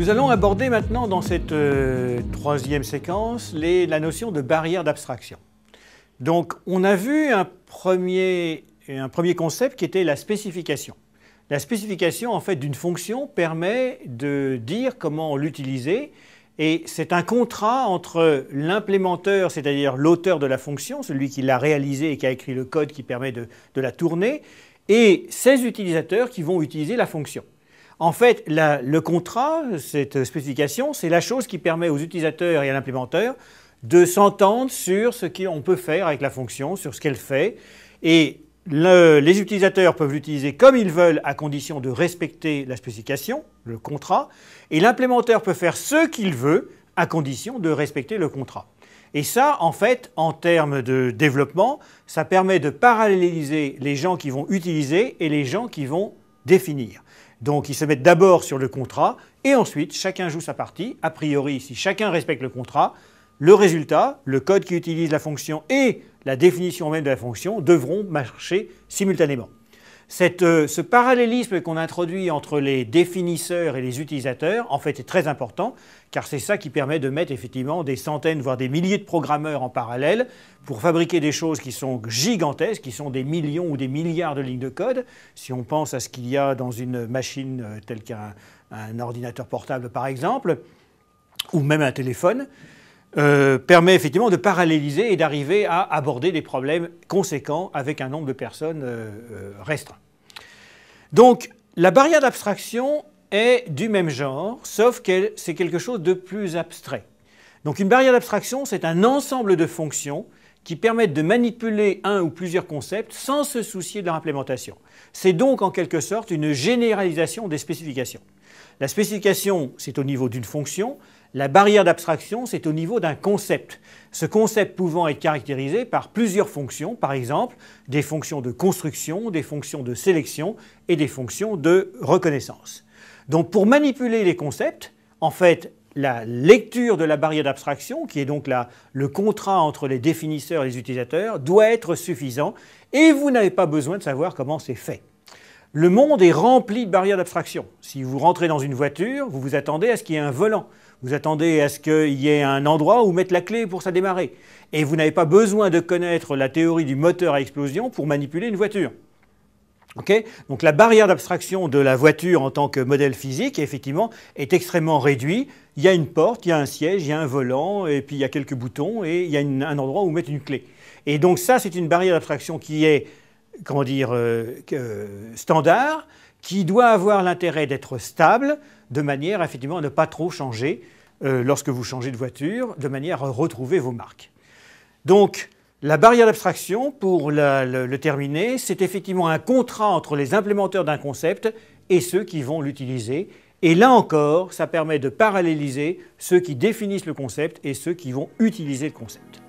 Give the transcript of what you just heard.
Nous allons aborder maintenant dans cette euh, troisième séquence la notion de barrière d'abstraction. Donc on a vu un premier, un premier concept qui était la spécification. La spécification en fait d'une fonction permet de dire comment l'utiliser et c'est un contrat entre l'implémenteur, c'est-à-dire l'auteur de la fonction, celui qui l'a réalisée et qui a écrit le code qui permet de, de la tourner, et ses utilisateurs qui vont utiliser la fonction. En fait, le contrat, cette spécification, c'est la chose qui permet aux utilisateurs et à l'implémenteur de s'entendre sur ce qu'on peut faire avec la fonction, sur ce qu'elle fait. Et les utilisateurs peuvent l'utiliser comme ils veulent à condition de respecter la spécification, le contrat. Et l'implémentaire peut faire ce qu'il veut à condition de respecter le contrat. Et ça, en fait, en termes de développement, ça permet de paralléliser les gens qui vont utiliser et les gens qui vont définir. Donc ils se mettent d'abord sur le contrat et ensuite chacun joue sa partie. A priori, si chacun respecte le contrat, le résultat, le code qui utilise la fonction et la définition même de la fonction devront marcher simultanément. Euh, ce parallélisme qu'on introduit entre les définisseurs et les utilisateurs, en fait, est très important, car c'est ça qui permet de mettre effectivement des centaines, voire des milliers de programmeurs en parallèle pour fabriquer des choses qui sont gigantesques, qui sont des millions ou des milliards de lignes de code. Si on pense à ce qu'il y a dans une machine euh, telle qu'un ordinateur portable, par exemple, ou même un téléphone, euh, permet effectivement de paralléliser et d'arriver à aborder des problèmes conséquents avec un nombre de personnes restreint. Donc la barrière d'abstraction est du même genre, sauf que c'est quelque chose de plus abstrait. Donc une barrière d'abstraction, c'est un ensemble de fonctions qui permettent de manipuler un ou plusieurs concepts sans se soucier de leur implémentation. C'est donc en quelque sorte une généralisation des spécifications. La spécification, c'est au niveau d'une fonction, la barrière d'abstraction, c'est au niveau d'un concept. Ce concept pouvant être caractérisé par plusieurs fonctions, par exemple des fonctions de construction, des fonctions de sélection et des fonctions de reconnaissance. Donc pour manipuler les concepts, en fait, la lecture de la barrière d'abstraction, qui est donc la, le contrat entre les définisseurs et les utilisateurs, doit être suffisant et vous n'avez pas besoin de savoir comment c'est fait. Le monde est rempli de barrières d'abstraction. Si vous rentrez dans une voiture, vous vous attendez à ce qu'il y ait un volant. Vous attendez à ce qu'il y ait un endroit où mettre la clé pour ça démarrer. Et vous n'avez pas besoin de connaître la théorie du moteur à explosion pour manipuler une voiture. Ok Donc la barrière d'abstraction de la voiture en tant que modèle physique, effectivement, est extrêmement réduite. Il y a une porte, il y a un siège, il y a un volant, et puis il y a quelques boutons, et il y a un endroit où mettre une clé. Et donc ça, c'est une barrière d'abstraction qui est comment dire, euh, euh, standard, qui doit avoir l'intérêt d'être stable, de manière effectivement à ne pas trop changer euh, lorsque vous changez de voiture, de manière à retrouver vos marques. Donc, la barrière d'abstraction, pour le, le, terminer, c'est effectivement un contrat entre les implémenteurs d'un concept et ceux qui vont l'utiliser. Et là encore, ça permet de paralléliser ceux qui définissent le concept et ceux qui vont utiliser le concept.